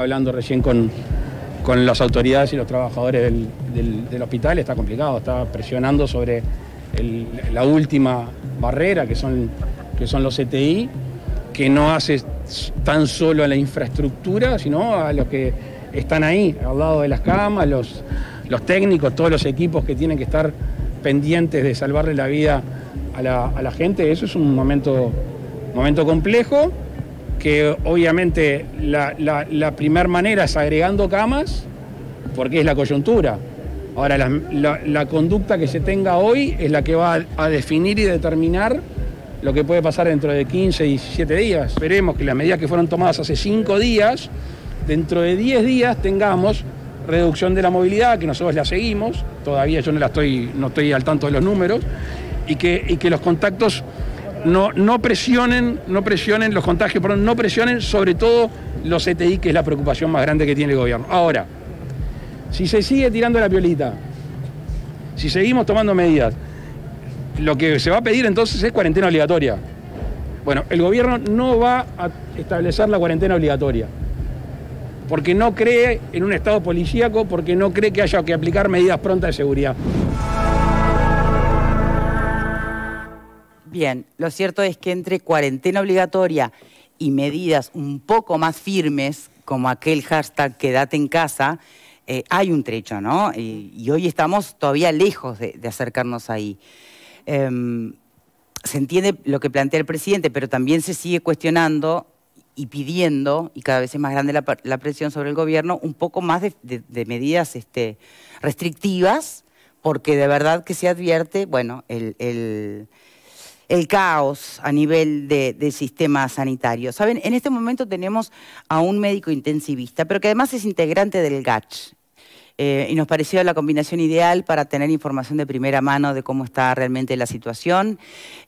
hablando recién con, las autoridades y los trabajadores del, hospital, está complicado, está presionando sobre la última barrera que son, que son los CTI, e que no hace tan solo a la infraestructura, sino a los que están ahí, al lado de las camas, los, los técnicos, todos los equipos que tienen que estar pendientes de salvarle la vida a la, gente. Eso es un momento, momento complejo que obviamente la, primera manera es agregando camas, porque es la coyuntura. Ahora, la, conducta que se tenga hoy es la que va a, definir y determinar lo que puede pasar dentro de 15, 17 días. Esperemos que las medidas que fueron tomadas hace 5 días, dentro de 10 días tengamos reducción de la movilidad, que nosotros la seguimos, todavía yo no, la estoy, no estoy al tanto de los números, y que, y que los contactos no, presionen, no presionen los contagios, no presionen sobre todo los CTI, e que es la preocupación más grande que tiene el gobierno. Ahora, si se sigue tirando la piolita, si seguimos tomando medidas, lo que se va a pedir entonces es cuarentena obligatoria. Bueno, el gobierno no va a establecer la cuarentena obligatoria, porque no cree en un estado policíaco, porque no cree que haya que aplicar medidas prontas de seguridad. Bien, lo cierto es que entre cuarentena obligatoria y medidas un poco más firmes, como aquel hashtag quédate en casa, eh, hay un trecho, ¿no? Y, hoy estamos todavía lejos de, acercarnos ahí. Em, se entiende lo que plantea el presidente, pero también se sigue cuestionando y pidiendo, y cada vez es más grande la, presión sobre el gobierno, un poco más de, medidas este, restrictivas, porque de verdad que se advierte, bueno, el el caos a nivel de, sistema sanitario. Saben, en este momento tenemos a un médico intensivista, pero que además es integrante del GACH. Eh, y nos pareció la combinación ideal para tener información de primera mano de cómo está realmente la situación,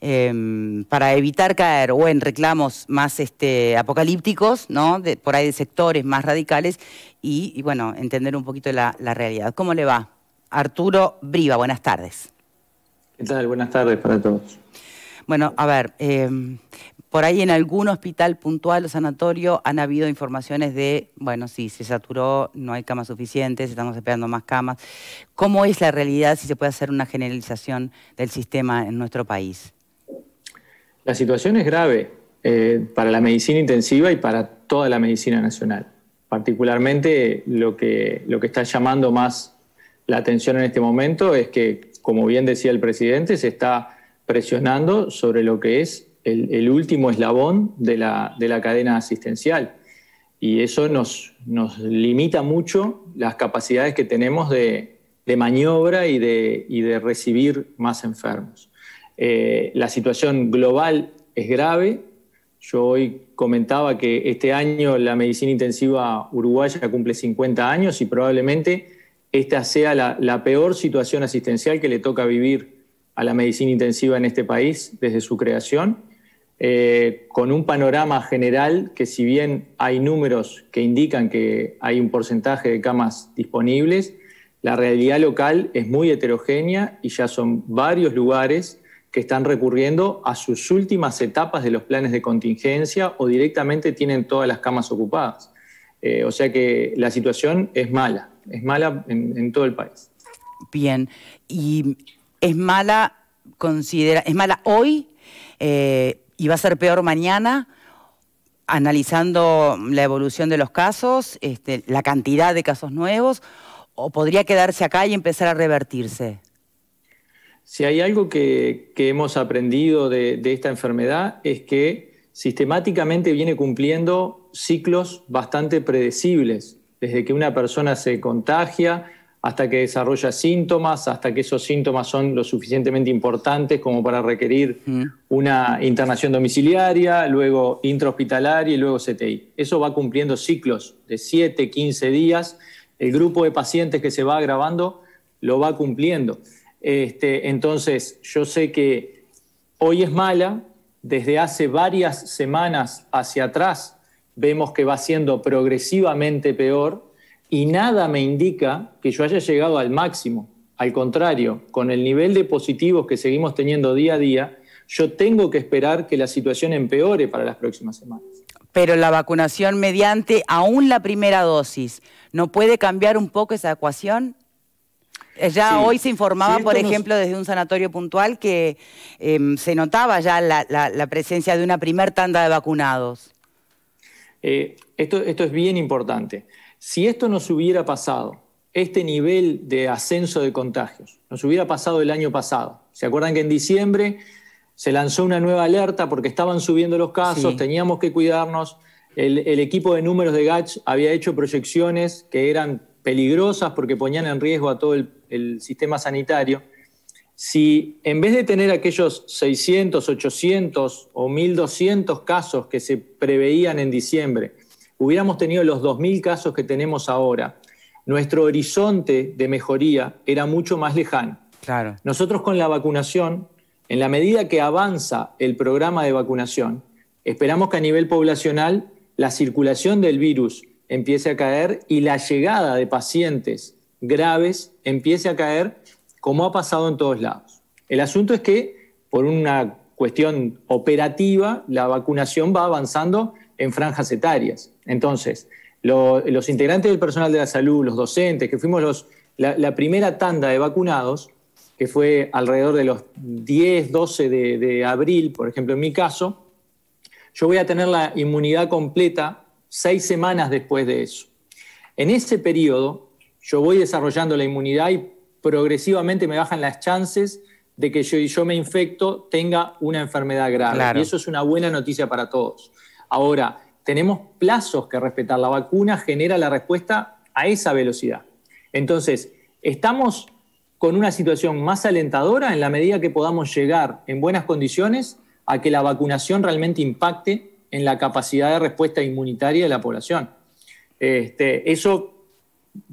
em, para evitar caer o en reclamos más este, apocalípticos, ¿no? por ahí de sectores más radicales, y, bueno, entender un poquito la, la realidad. ¿Cómo le va? Arturo Briva, buenas tardes. ¿Qué tal? Buenas tardes para todos. Bueno, a ver, em, por ahí en algún hospital puntual o sanatorio han habido informaciones de, bueno, sí, se saturó, no hay camas suficientes, estamos esperando más camas. ¿Cómo es la realidad si se puede hacer una generalización del sistema en nuestro país? La situación es grave eh, para la medicina intensiva y para toda la medicina nacional. Particularmente lo que, lo que está llamando más la atención en este momento es que, como bien decía el presidente, se está presionando sobre lo que es el, último eslabón de la, cadena asistencial. Y eso nos, nos, limita mucho las capacidades que tenemos de, maniobra y de, de, recibir más enfermos. Eh, la situación global es grave. Yo hoy comentaba que este año la medicina intensiva uruguaya cumple 50 años y probablemente esta sea la, la peor situación asistencial que le toca vivir a la medicina intensiva en este país desde su creación, eh, con un panorama general que si bien hay números que indican que hay un porcentaje de camas disponibles, la realidad local es muy heterogénea y ya son varios lugares que están recurriendo a sus últimas etapas de los planes de contingencia o directamente tienen todas las camas ocupadas. Eh, o sea que la situación es mala, es mala en, en todo el país. Bien, y es mala, considera, es mala hoy eh, y va a ser peor mañana, analizando la evolución de los casos, este, la cantidad de casos nuevos, o podría quedarse acá y empezar a revertirse? Si hay algo que, hemos aprendido de, de esta enfermedad es que sistemáticamente viene cumpliendo ciclos bastante predecibles. Desde que una persona se contagia, hasta que desarrolla síntomas, hasta que esos síntomas son lo suficientemente importantes como para requerir mm. una internación domiciliaria, luego intrahospitalaria y luego CTI. Eso va cumpliendo ciclos de 7, 15 días. El grupo de pacientes que se va agravando lo va cumpliendo. Este, entonces, yo sé que hoy es mala, desde hace varias semanas hacia atrás vemos que va siendo progresivamente peor y nada me indica que yo haya llegado al máximo. Al contrario, con el nivel de positivos que seguimos teniendo día a día, yo tengo que esperar que la situación empeore para las próximas semanas. Pero la vacunación mediante aún la primera dosis, ¿no puede cambiar un poco esa ecuación? Eh, ya hoy se informaba, por ejemplo, desde un sanatorio puntual que em, se notaba ya la, presencia de una primer tanda de vacunados. Eh, esto, esto es bien importante. Si esto nos hubiera pasado, este nivel de ascenso de contagios, nos hubiera pasado el año pasado. ¿Se acuerdan que en diciembre se lanzó una nueva alerta porque estaban subiendo los casos, teníamos que cuidarnos? El, equipo de números de GATS había hecho proyecciones que eran peligrosas porque ponían en riesgo a todo el sistema sanitario. Si en vez de tener aquellos 600, 800 o 1200 casos que se preveían en diciembre, hubiéramos tenido los 2.000 casos que tenemos ahora, nuestro horizonte de mejoría era mucho más lejano. Claro. Nosotros con la vacunación, en la medida que avanza el programa de vacunación, esperamos que a nivel poblacional la circulación del virus empiece a caer y la llegada de pacientes graves empiece a caer, como ha pasado en todos lados. El asunto es que, por una cuestión operativa, la vacunación va avanzando en franjas etarias. Entonces, los integrantes del personal de la salud, los docentes, que fuimos los, la, primera tanda de vacunados, que fue alrededor de los 10, 12 de, abril, por ejemplo, en mi caso, yo voy a tener la inmunidad completa seis semanas después de eso. En ese periodo, yo voy desarrollando la inmunidad y progresivamente me bajan las chances de que yo, yo me infecto tenga una enfermedad grave. Y eso es una buena noticia para todos. Ahora, tenemos plazos que respetar. La vacuna genera la respuesta a esa velocidad. Entonces, estamos con una situación más alentadora en la medida que podamos llegar en buenas condiciones a que la vacunación realmente impacte en la capacidad de respuesta inmunitaria de la población. Este, eso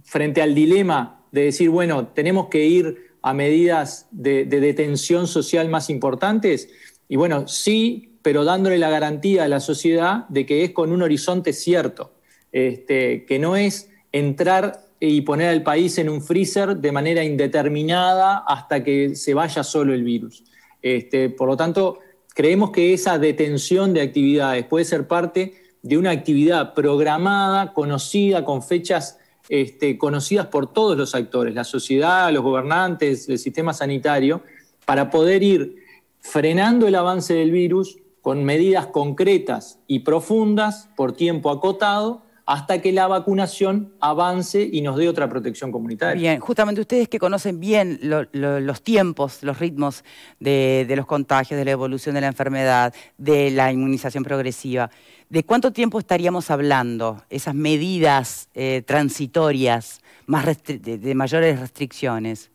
frente al dilema de decir, bueno, tenemos que ir a medidas de, de detención social más importantes, y bueno, sí pero dándole la garantía a la sociedad de que es con un horizonte cierto, este, que no es entrar y poner al país en un freezer de manera indeterminada hasta que se vaya solo el virus. Este, por lo tanto, creemos que esa detención de actividades puede ser parte de una actividad programada, conocida, con fechas este, conocidas por todos los actores, la sociedad, los gobernantes, el sistema sanitario, para poder ir frenando el avance del virus, con medidas concretas y profundas por tiempo acotado hasta que la vacunación avance y nos dé otra protección comunitaria. Bien, justamente ustedes que conocen bien los tiempos, los ritmos de, los contagios, de la evolución de la enfermedad, de la inmunización progresiva, ¿de cuánto tiempo estaríamos hablando esas medidas eh, transitorias más de, mayores restricciones?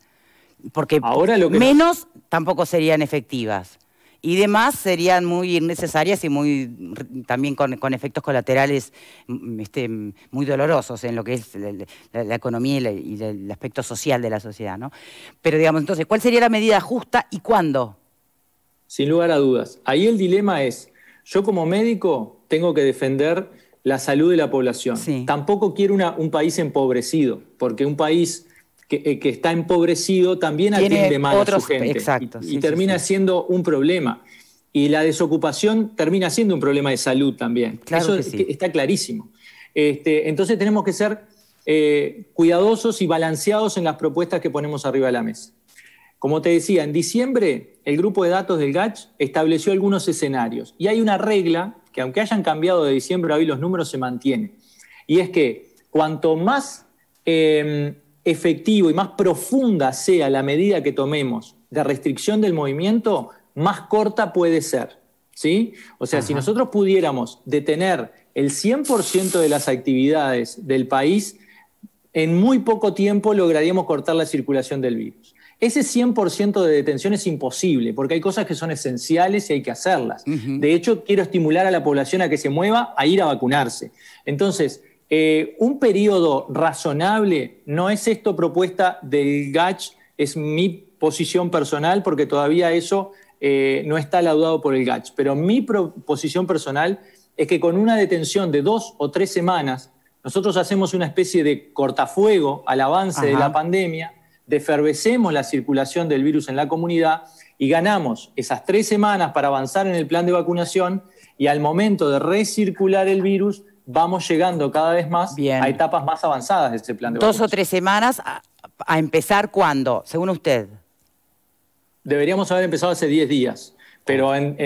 Porque menos tampoco serían efectivas y demás serían muy innecesarias y muy también con, efectos colaterales mm, este, muy dolorosos en lo que es la, economía y, el aspecto social de la sociedad. Pero digamos, entonces, ¿cuál sería la medida justa y cuándo? Sin lugar a dudas. Ahí el dilema es, yo como médico tengo que defender la salud de la población. Tampoco quiero un país empobrecido, porque un país eh, que, está empobrecido también atiende mal a su gente. y, termina siendo un problema. Y la desocupación termina siendo un problema de salud también. Eso está clarísimo. Este, entonces tenemos que ser eh, cuidadosos y balanceados en las propuestas que ponemos arriba de la mesa. Como te decía, en diciembre el grupo de datos del GACH estableció algunos escenarios y hay una regla que aunque hayan cambiado de diciembre a hoy los números se mantienen. Y es que cuanto más em, efectivo y más profunda sea la medida que tomemos de restricción del movimiento, más corta puede ser. ¿sí? O sea, si nosotros pudiéramos detener el 100% de las actividades del país, en muy poco tiempo lograríamos cortar la circulación del virus. Ese 100% de detención es imposible, porque hay cosas que son esenciales y hay que hacerlas. De hecho, quiero estimular a la población a que se mueva, a ir a vacunarse. Entonces, eh, un periodo razonable, no es esto propuesta del GACH, es mi posición personal, porque todavía eso eh, no está laudado por el GACH, pero mi posición personal es que con una detención de dos o tres semanas, nosotros hacemos una especie de cortafuego al avance de la pandemia, defervecemos la circulación del virus en la comunidad y ganamos esas tres semanas para avanzar en el plan de vacunación y al momento de recircular el virus vamos llegando cada vez más a etapas más avanzadas de este plan de vacunación. Dos o tres semanas a, empezar cuándo, según usted. Deberíamos haber empezado hace 10 días, pero en,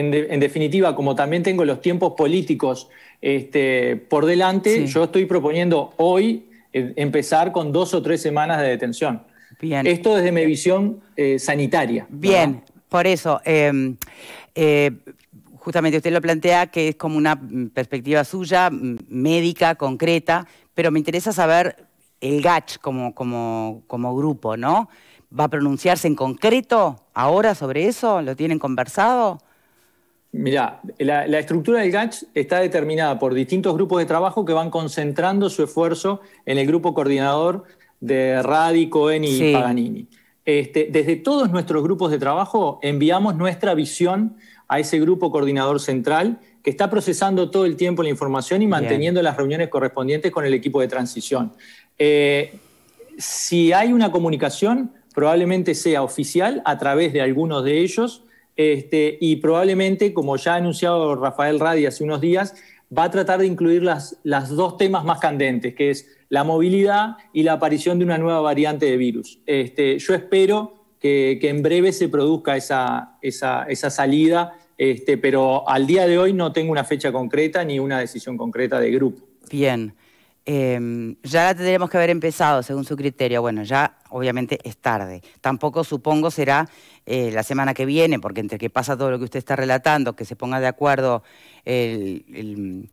definitiva, como también tengo los tiempos políticos este, por delante, yo estoy proponiendo hoy eh, empezar con dos o tres semanas de detención. Esto desde mi visión eh, sanitaria. Bien, por eso. Em, eh, justamente usted lo plantea que es como una mm, perspectiva suya, mm, médica, concreta, pero me interesa saber el GACH como, como, grupo, ¿no? ¿Va a pronunciarse en concreto ahora sobre eso? ¿Lo tienen conversado? Mirá, la, estructura del GACH está determinada por distintos grupos de trabajo que van concentrando su esfuerzo en el grupo coordinador de Radi, Cohen y Paganini. Este, desde todos nuestros grupos de trabajo enviamos nuestra visión a ese grupo coordinador central que está procesando todo el tiempo la información y manteniendo las reuniones correspondientes con el equipo de transición. Eh, si hay una comunicación, probablemente sea oficial a través de algunos de ellos este, y probablemente, como ya ha anunciado Rafael Radi hace unos días, va a tratar de incluir las, dos temas más candentes, que es la movilidad y la aparición de una nueva variante de virus. Este, yo espero que, en breve se produzca esa, esa, esa salida este, pero al día de hoy no tengo una fecha concreta ni una decisión concreta de grupo. Bien. Em, ya tendremos que haber empezado según su criterio. Bueno, ya obviamente es tarde. Tampoco supongo será eh, la semana que viene, porque entre que pasa todo lo que usted está relatando, que se ponga de acuerdo el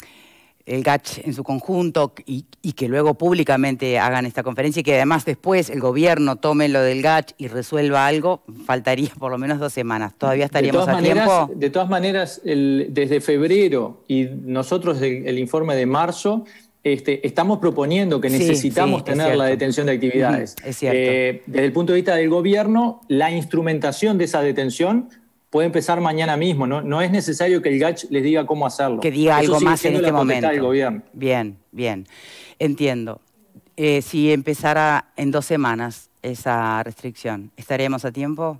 el GACH en su conjunto y, que luego públicamente hagan esta conferencia y que además después el gobierno tome lo del GACH y resuelva algo, faltaría por lo menos dos semanas. ¿Todavía estaríamos a tiempo? De todas maneras, desde febrero y nosotros el, el informe de marzo, este, estamos proponiendo que necesitamos tener la detención de actividades. Es cierto. Eh, desde el punto de vista del gobierno, la instrumentación de esa detención puede empezar mañana mismo. No, es necesario que el GACH les diga cómo hacerlo. Que diga algo más en este momento. Del gobierno. Bien, bien. Entiendo. Eh, si empezara en dos semanas esa restricción, ¿estaríamos a tiempo?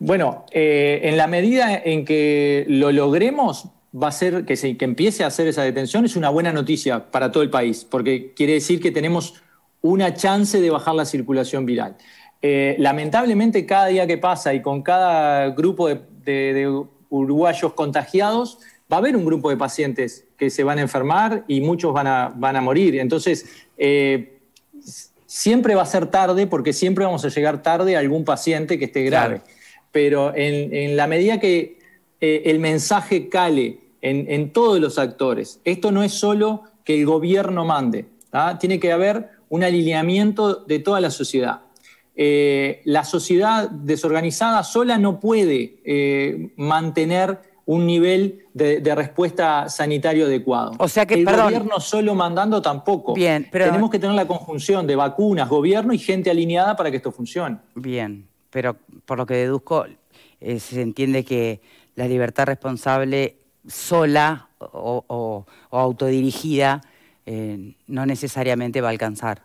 Bueno, eh, en la medida en que lo logremos, va a ser que empiece a hacer esa detención, es una buena noticia para todo el país, porque quiere decir que tenemos una chance de bajar la circulación viral. Eh, lamentablemente cada día que pasa y con cada grupo de, uruguayos contagiados, va a haber un grupo de pacientes que se van a enfermar y muchos van a, morir. Entonces, eh, siempre va a ser tarde porque siempre vamos a llegar tarde a algún paciente que esté grave. Pero en, la medida que eh, el mensaje cale en, todos los actores, esto no es solo que el gobierno mande, ¿ah? tiene que haber un alineamiento de toda la sociedad. Eh, la sociedad desorganizada sola no puede eh, mantener un nivel de, respuesta sanitario adecuado. O sea que el gobierno solo mandando tampoco. tenemos que tener la conjunción de vacunas, gobierno y gente alineada para que esto funcione. Bien, pero por lo que deduzco eh, se entiende que la libertad responsable sola o, autodirigida no necesariamente va a alcanzar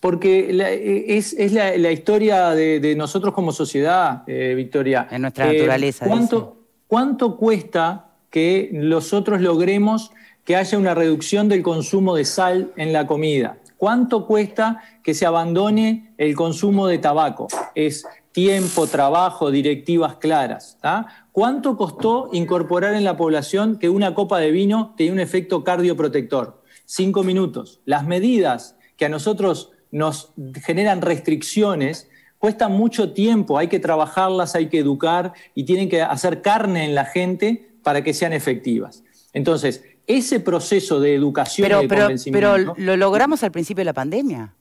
porque eh, es, la, historia de, nosotros como sociedad, eh, Victoria. En nuestra eh, naturaleza. ¿cuánto, cuesta que nosotros logremos que haya una reducción del consumo de sal en la comida? ¿Cuánto cuesta que se abandone el consumo de tabaco? Es tiempo, trabajo, directivas claras. ¿Cuánto costó incorporar en la población que una copa de vino tiene un efecto cardioprotector? Cinco minutos. Las medidas que a nosotros nos generan restricciones, cuesta mucho tiempo, hay que trabajarlas, hay que educar y tienen que hacer carne en la gente para que sean efectivas. Entonces, ese proceso de educación pero, pero lo logramos al principio de la pandemia.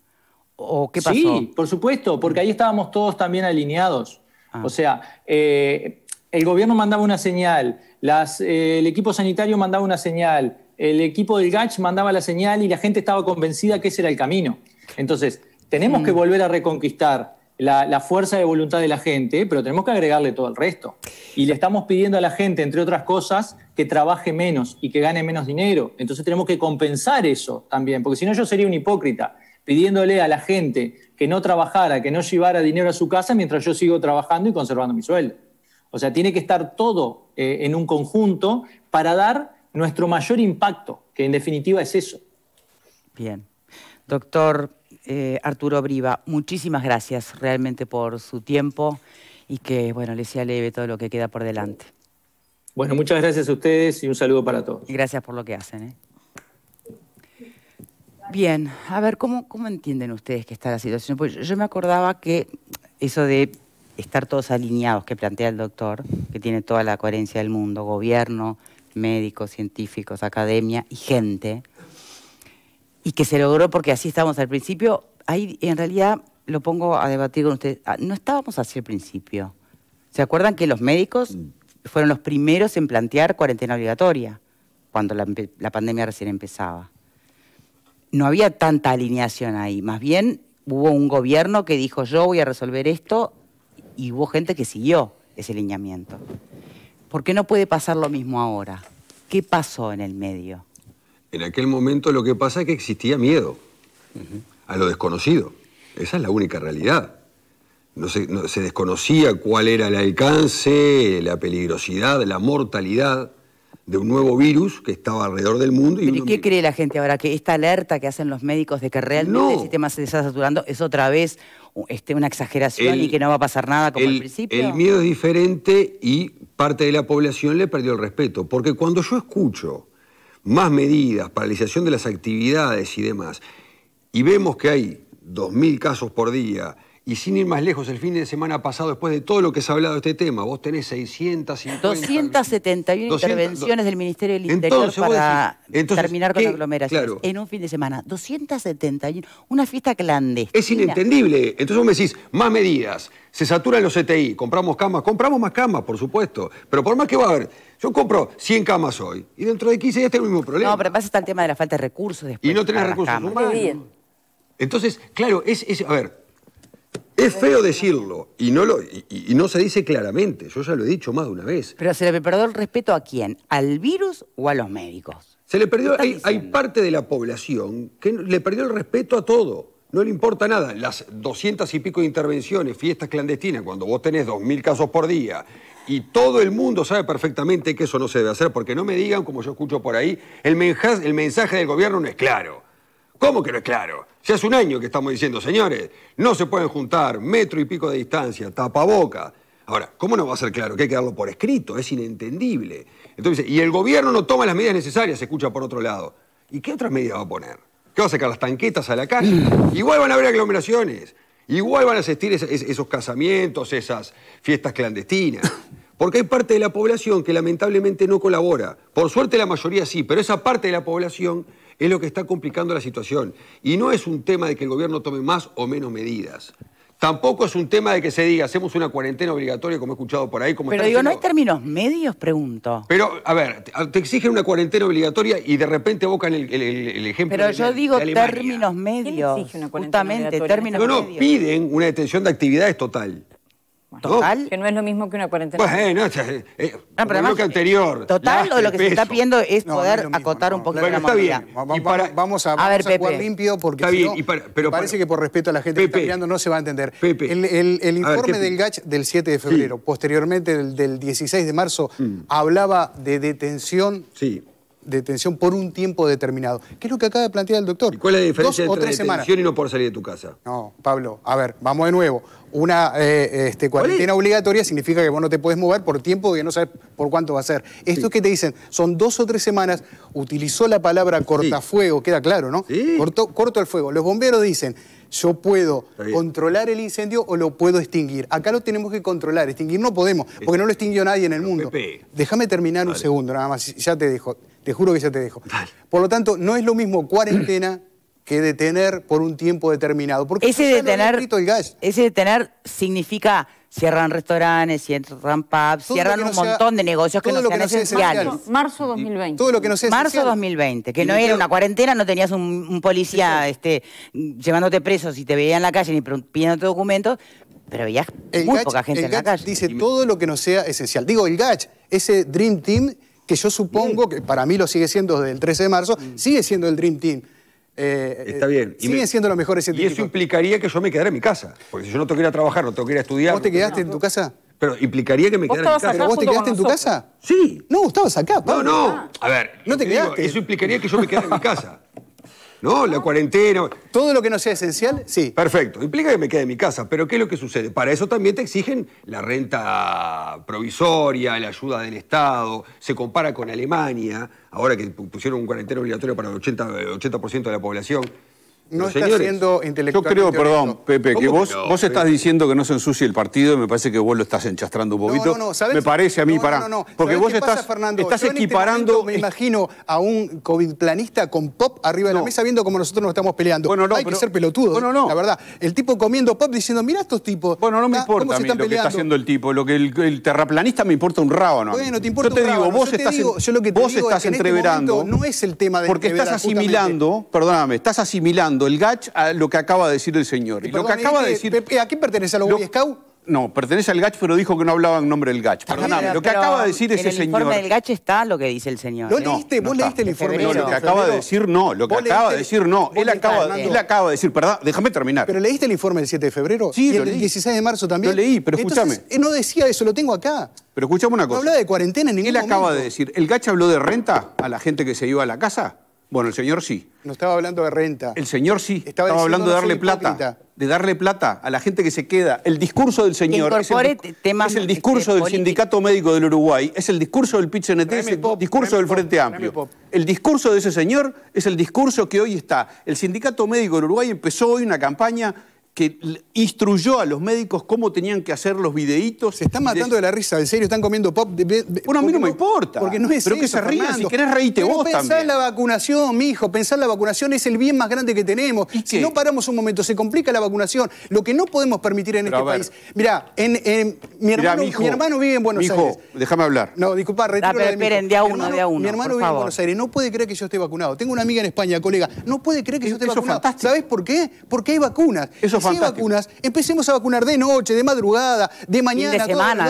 ¿O qué pasó? Sí, por supuesto, porque ahí estábamos todos también alineados. Ah. O sea, eh, el gobierno mandaba una señal, eh, el equipo sanitario mandaba una señal, el equipo del GACH mandaba la señal y la gente estaba convencida que ese era el camino. Entonces, tenemos que mm. volver a reconquistar la, fuerza de voluntad de la gente, pero tenemos que agregarle todo el resto. Y le estamos pidiendo a la gente, entre otras cosas, que trabaje menos y que gane menos dinero. Entonces tenemos que compensar eso también, porque si no yo sería un hipócrita pidiéndole a la gente que no trabajara, que no llevara dinero a su casa mientras yo sigo trabajando y conservando mi sueldo. O sea, tiene que estar todo eh, en un conjunto para dar nuestro mayor impacto, que en definitiva es eso. Bien. Doctor eh, Arturo Briva, muchísimas gracias realmente por su tiempo y que, bueno, le sea leve todo lo que queda por delante. Bueno, muchas gracias a ustedes y un saludo para todos. Y gracias por lo que hacen. ¿eh? Bien, a ver, ¿cómo, entienden ustedes que está la situación? Pues yo me acordaba que eso de estar todos alineados que plantea el doctor, que tiene toda la coherencia del mundo, gobierno, médicos, científicos, academia y gente, y que se logró porque así estábamos al principio, ahí en realidad lo pongo a debatir con ustedes. Ah, no estábamos así al principio. ¿Se acuerdan que los médicos mm. fueron los primeros en plantear cuarentena obligatoria cuando la, pandemia recién empezaba? No había tanta alineación ahí, más bien hubo un gobierno que dijo yo voy a resolver esto y hubo gente que siguió ese alineamiento. ¿Por qué no puede pasar lo mismo ahora? ¿Qué pasó en el medio? en aquel momento lo que pasa es que existía miedo a lo desconocido. Esa es la única realidad. No se, desconocía cuál era el alcance, la peligrosidad, la mortalidad de un nuevo virus que estaba alrededor del mundo. ¿Y, qué cree la gente ahora? ¿Que esta alerta que hacen los médicos de que realmente el sistema se está saturando es otra vez este, una exageración y que no va a pasar nada como el, al principio? El miedo es diferente y parte de la población le perdió el respeto. Porque cuando yo escucho más medidas, paralización de las actividades y demás, y vemos que hay 2.000 casos por día, y sin ir más lejos, el fin de semana pasado, después de todo lo que se ha hablado de este tema, vos tenés 650... 271 intervenciones del Ministerio del Interior para terminar con la aglomeración En un fin de semana. 271. Una fiesta clandestina. Es inentendible. Entonces vos me decís, más medidas. Se saturan los CTI. Compramos camas. Compramos más camas, por supuesto. Pero por más que va a haber... Yo compro 100 camas hoy. Y dentro de 15 días tengo el mismo problema. No, pero pasa está el tema de la falta de recursos después. Y no tenés recursos bien. Entonces, claro, es, es a ver... Es feo decirlo y no, lo, y, no se dice claramente, yo ya lo he dicho más de una vez. Pero se le perdió el respeto a quién, al virus o a los médicos. Se le perdió, hay, parte de la población que le perdió el respeto a todo, no le importa nada. Las doscientas y pico de intervenciones, fiestas clandestinas, cuando vos tenés dos mil casos por día, y todo el mundo sabe perfectamente que eso no se debe hacer, porque no me digan, como yo escucho por ahí, el mensaje del gobierno no es claro. ¿Cómo que no es claro? Ya hace un año que estamos diciendo, señores, no se pueden juntar, metro y pico de distancia, tapaboca. Ahora, ¿cómo no va a ser claro? Que hay que darlo por escrito, es inentendible. Entonces, y el gobierno no toma las medidas necesarias, se escucha por otro lado. ¿Y qué otras medidas va a poner? ¿Qué va a sacar las tanquetas a la calle? Igual van a haber aglomeraciones, igual van a asistir esos casamientos, esas fiestas clandestinas. Porque hay parte de la población que lamentablemente no colabora. Por suerte la mayoría sí, pero esa parte de la población es lo que está complicando la situación. Y no es un tema de que el gobierno tome más o menos medidas. Tampoco es un tema de que se diga, hacemos una cuarentena obligatoria, como he escuchado por ahí. Como Pero digo, ¿no hay términos medios? Pregunto. Pero, a ver, te exigen una cuarentena obligatoria y de repente evocan el, el, el ejemplo Pero yo digo términos medios. Justamente, términos medios. No, no, piden una detención de actividades total. ¿Total? Que no es lo mismo que una cuarentena. Bueno, eh, o sea, anterior. Total, o lo que se está pidiendo es poder acotar un poco la movilidad. Y vamos a, a, jugar Pepe. limpio porque está bien. Y para, pero, parece que por respeto a la gente que está mirando no se va a entender. Pepe. El, el, informe del GACH del 7 de febrero, posteriormente el del 16 de marzo, mm. hablaba de detención sí detención por un tiempo determinado. ¿Qué es lo que acaba de plantear el doctor? cuál es la diferencia Dos entre detención semanas? y no por salir de tu casa? No, Pablo, a ver, vamos de nuevo. Una eh, este, cuarentena obligatoria significa que vos no te puedes mover por tiempo que no sabes por cuánto va a ser. Esto que te dicen, son dos o tres semanas, utilizó la palabra cortafuego, queda claro, ¿no? Sí. Corto, corto el fuego. Los bomberos dicen, yo puedo controlar el incendio o lo puedo extinguir. Acá lo tenemos que controlar. Extinguir no podemos, porque no lo extinguió nadie en el mundo. Déjame terminar un segundo, nada más. Ya te dejo. Te juro que ya te dejo. Por lo tanto, no es lo mismo cuarentena que detener por un tiempo determinado. Porque ese detener, el gas. Ese detener significa Cierran restaurantes, cierran pubs, cierran un montón de negocios que no sean esenciales. Marzo, 2020. Todo lo que no Marzo 2020, que no era una cuarentena, no tenías un, policía este, llevándote preso si te veía en la calle ni pidiéndote documentos, pero veías muy poca gente en la calle. Dice todo lo que no sea esencial. Digo, el Gach, ese Dream Team que yo supongo, que para mí lo sigue siendo desde el 13 de marzo, mm. sigue siendo el Dream Team. Eh, eh, Está bien. Y siguen siendo los mejores científicos. Y eso implicaría que yo me quedara en mi casa. Porque si yo no tengo que ir a trabajar, no tengo que ir a estudiar. ¿Vos te quedaste en tu casa? Pero implicaría que me quedara en casa. vos te quedaste en tu casa? Sí. No, estabas acá. No, no. A ver. No te, quedaste. eso implicaría que yo me quedara en mi casa. ¿no? La cuarentena. Todo lo que no sea esencial, sí. Perfecto. Implica que me quede en mi casa, pero ¿qué es lo que sucede? Para eso también te exigen la renta provisoria, la ayuda del Estado. Se compara con Alemania, ahora que pusieron un cuarentena obligatorio para el 80%, 80 de la población no está siendo intelectual Yo creo, perdón, Pepe, que vos, vos estás diciendo que no se ensucie el partido y me parece que vos lo estás enchastrando un poquito. No, no, no Me parece a mí, para. No, Porque vos estás, estás este equiparando... me imagino a un COVID planista con pop arriba de la mesa viendo cómo nosotros nos estamos peleando. Bueno, no, Hay que ser pelotudo No, no. la verdad. El tipo comiendo pop diciendo, mirá estos tipos. Bueno, no me importa a mí está haciendo el tipo. Lo que el, terraplanista me importa un rabo. no Yo te digo, vos estás, yo lo que vos estás este entreverando. No es el tema de Porque estás asimilando, perdóname, estás asimilando el GACH a ah, lo que acaba de decir el señor. lo que acaba de decir... ¿A quién pertenece a los No, pertenece al GACH, pero dijo que no hablaba en nombre del GACH. Ah, Perdóname, lo que acaba de decir ese señor... En el informe del GACH está lo que dice el señor. No ¿eh? leíste? ¿Vos leíste el informe? No, lo que acaba de decir no, lo que acaba de decir no. Él acaba, él acaba de decir, perdón, déjame terminar. ¿Pero leíste el informe del 7 de febrero? Sí, el 16 de marzo también. Lo leí, pero escúchame. Eh, no decía eso, lo tengo acá. Pero escuchame una cosa. No de cuarentena en ningún Él acaba de decir, ¿el GACH habló de renta a la gente que se iba a la casa? Bueno, el señor sí. No estaba hablando de renta. El señor sí. Estaba, hablando de darle plata. De darle plata a la gente que se queda. El discurso del señor. Es el, temas el este, discurso del Sindicato Médico del Uruguay. Es el discurso del pit es el discurso del Frente Amplio. El discurso de ese señor es el discurso que hoy está. El Sindicato Médico del Uruguay empezó hoy una campaña que instruyó a los médicos cómo tenían que hacer los videitos. Se están matando de, la risa, en serio, están comiendo pop. bueno, a mí no me importa. Porque no es Pero que se rían, si querés reírte vos pensá en la vacunación, mijo, pensá en la vacunación, es el bien más grande que tenemos. si no paramos un momento, se complica la vacunación. Lo que no podemos permitir en este país. Mirá, en, mi, hermano, vive en Buenos Aires. déjame hablar. No, disculpa, retiro esperen, de a uno, de a uno. Mi hermano vive en Buenos Aires, no puede creer que yo esté vacunado. Tengo una amiga en España, colega, no puede creer que yo esté eso vacunado. ¿Sabés por qué? Porque hay vacunas. Eso vacunas, empecemos a vacunar de noche, de madrugada, de mañana, de semana,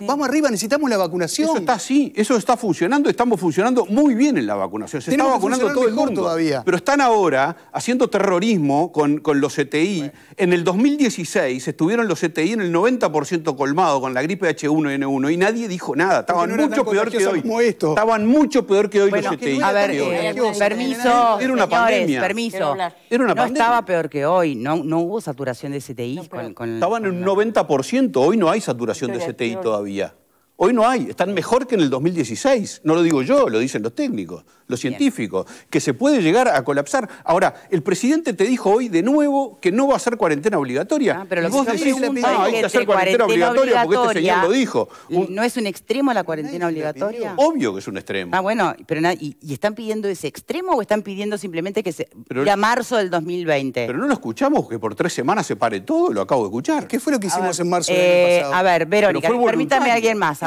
Vamos arriba, necesitamos la vacunación. Eso está así, eso está funcionando, estamos funcionando muy bien en la vacunación. Se está vacunando todo el mundo. Todavía. Pero están ahora haciendo terrorismo con, los CTI. En el 2016 estuvieron los CTI en el 90% colmado con la gripe H1N1 y nadie dijo nada. Estaban mucho peor que hoy. Estaban mucho peor que hoy los CTI. A ver, eh, permiso, era una pandemia. permiso. Era una no pandemia. estaba peor que hoy, no, no hubo hubo saturación de CTI. Estaban en un 90%, hoy no hay saturación de CTI todavía. Hoy no hay, están mejor que en el 2016. No lo digo yo, lo dicen los técnicos, los científicos, que se puede llegar a colapsar. Ahora, el presidente te dijo hoy de nuevo que no va a ser cuarentena obligatoria. Ah, pero lo hay que hacer cuarentena, obligatoria, porque este señor lo dijo. ¿No es un extremo la cuarentena obligatoria? Obvio que es un extremo. Ah, bueno, pero ¿y, ¿y, están pidiendo ese extremo o están pidiendo simplemente que sea marzo del 2020? Pero no lo escuchamos, que por tres semanas se pare todo, lo acabo de escuchar. ¿Qué fue lo que hicimos en marzo del año eh, pasado? A ver, Verónica, permítame a alguien más.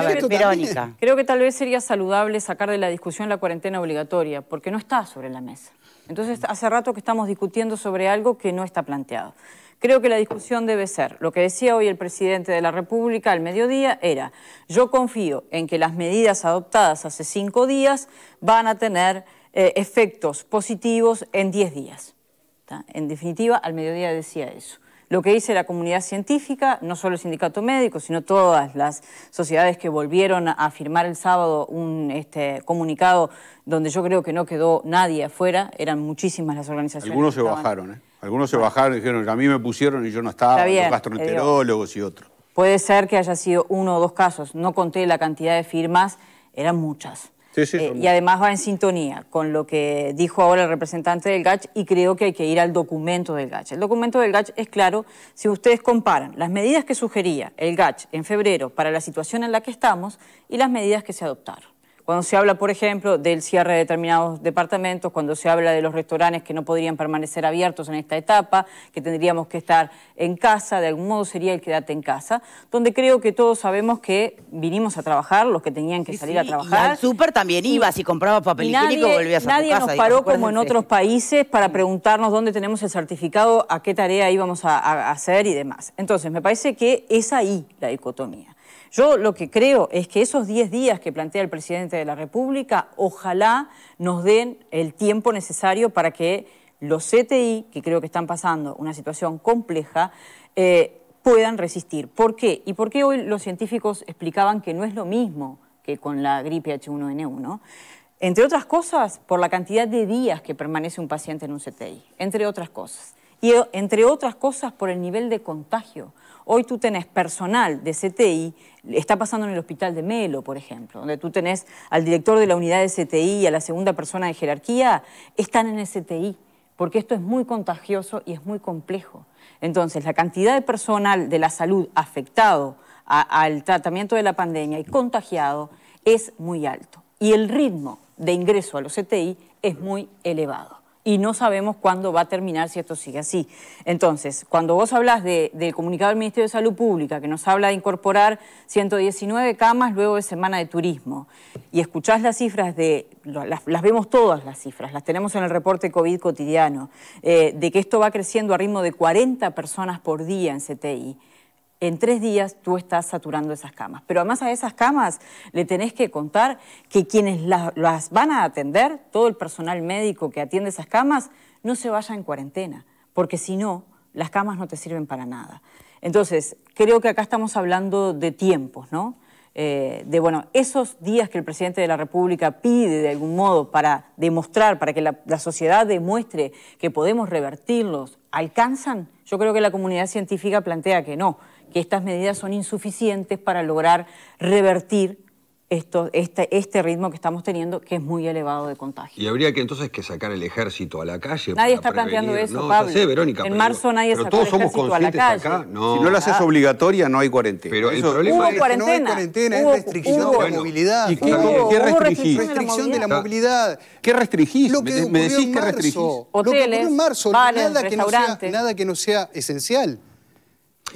Creo que tal vez sería saludable sacar de la discusión la cuarentena obligatoria, porque no está sobre la mesa. Entonces, hace rato que estamos discutiendo sobre algo que no está planteado. Creo que la discusión debe ser, lo que decía hoy el presidente de la República al mediodía era, yo confío en que las medidas adoptadas hace cinco días van a tener eh, efectos positivos en diez días. En definitiva, al mediodía decía eso lo que dice la comunidad científica, no solo el sindicato médico, sino todas las sociedades que volvieron a firmar el sábado un este, comunicado donde yo creo que no quedó nadie afuera, eran muchísimas las organizaciones. Algunos se bajaron, ¿eh? Algunos se bajaron y dijeron, a mí me pusieron y yo no estaba, bien, los gastroenterólogos y otros. Puede ser que haya sido uno o dos casos, no conté la cantidad de firmas, eran muchas. Eh, y además va en sintonía con lo que dijo ahora el representante del GACH y creo que hay que ir al documento del GACH. El documento del GACH es claro, si ustedes comparan las medidas que sugería el GACH en febrero para la situación en la que estamos y las medidas que se adoptaron. Cuando se habla, por ejemplo, del cierre de determinados departamentos, cuando se habla de los restaurantes que no podrían permanecer abiertos en esta etapa, que tendríamos que estar en casa, de algún modo sería el quedarte en casa, donde creo que todos sabemos que vinimos a trabajar, los que tenían que salir a trabajar. Y al súper también ibas y comprabas papel y higiénico, y volvías a tu casa, nos paró como en otros países para preguntarnos dónde tenemos el certificado, a qué tarea íbamos a hacer y demás. Entonces, me parece que es ahí la dicotomía. Yo lo que creo es que esos 10 días que plantea el presidente de la República, ojalá nos den el tiempo necesario para que los CTI, que creo que están pasando una situación compleja, eh, puedan resistir. ¿Por qué? ¿Y por qué hoy los científicos explicaban que no es lo mismo que con la gripe H1N1? Entre otras cosas, por la cantidad de días que permanece un paciente en un CTI, entre otras cosas. Y eh, entre otras cosas, por el nivel de contagio. Hoy tú tenés personal de CTI, está pasando en el hospital de Melo, por ejemplo, donde tú tenés al director de la unidad de CTI y a la segunda persona de jerarquía, están en el CTI, porque esto es muy contagioso y es muy complejo. Entonces, la cantidad de personal de la salud afectado al tratamiento de la pandemia y contagiado es muy alto. Y el ritmo de ingreso a los CTI es muy elevado y no sabemos cuándo va a terminar si esto sigue así. Entonces, cuando vos hablas de, del comunicado del Ministerio de Salud Pública, que nos habla de incorporar 119 camas luego de Semana de Turismo, y escuchás las cifras de, las, vemos todas las cifras, las tenemos en el reporte COVID cotidiano, eh, de que esto va creciendo a ritmo de 40 personas por día en CTI, en tres días tú estás saturando esas camas. Pero además a esas camas le tenés que contar que quienes las, van a atender, todo el personal médico que atiende esas camas, no se vaya en cuarentena, porque si no, las camas no te sirven para nada. Entonces, creo que acá estamos hablando de tiempos, ¿no? Eh, de bueno, esos días que el presidente de la República pide de algún modo para demostrar, para que la, sociedad demuestre que podemos revertirlos, ¿alcanzan? Yo creo que la comunidad científica plantea que no, que estas medidas son insuficientes para lograr revertir esto, este, este, ritmo que estamos teniendo, que es muy elevado de contagio. Y habría que entonces que sacar el ejército a la calle. Nadie está planteando eso, Pablo. Verónica, en marzo nadie sacó todos somos conscientes a la Acá, Si no lo haces ah. obligatoria, no hay cuarentena. Pero el problema hubo es, cuarentena. no hay cuarentena, hubo, es restricción de la movilidad. qué, hubo, Restricción de la movilidad. ¿Qué restringís? Lo que me, decís que restringís. Hoteles, Lo que en marzo, que nada que no sea esencial.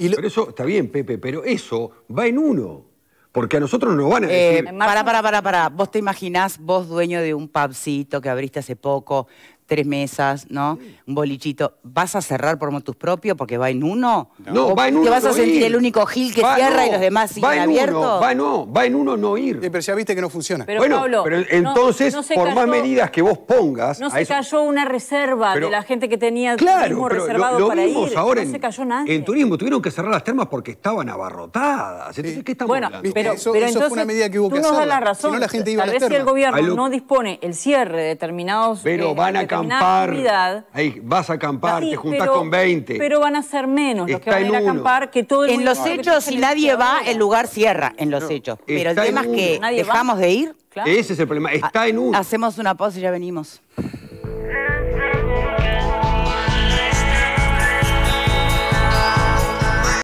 Y Pero eso está bien, Pepe, pero eso va en uno. Porque a nosotros nos van a eh, decir. Pará, para, para, para, para. Vos te imaginás, vos dueño de un pubcito que abriste hace poco, tres mesas, ¿no? Un bolichito. ¿Vas a cerrar por tus propios porque va en uno? No, va en uno. ¿Te vas a sentir el único Gil que cierra y los demás siguen abiertos? va no, va en uno no ir. pero ya viste que no funciona. Pero, bueno, Pablo, pero entonces, por más medidas que vos pongas. No se cayó una reserva de la gente que tenía turismo reservado para ir. no se cayó nada. En turismo tuvieron que cerrar las termas porque estaban abarrotadas. Entonces, ¿qué estamos bueno, hablando? Pero, eso, fue una medida que hubo tú nos das la razón. gente iba a las vez si el gobierno no dispone el cierre de determinados. Pero eh, van a acampar, Ahí, vas a acampar, te juntás con 20. Pero van a ser menos los que van a ir a acampar que todo el En los hechos, si nadie va, el lugar cierra en los hechos. Pero el tema es que dejamos de ir. Ese es el problema, está en uno. Hacemos una pausa y ya venimos.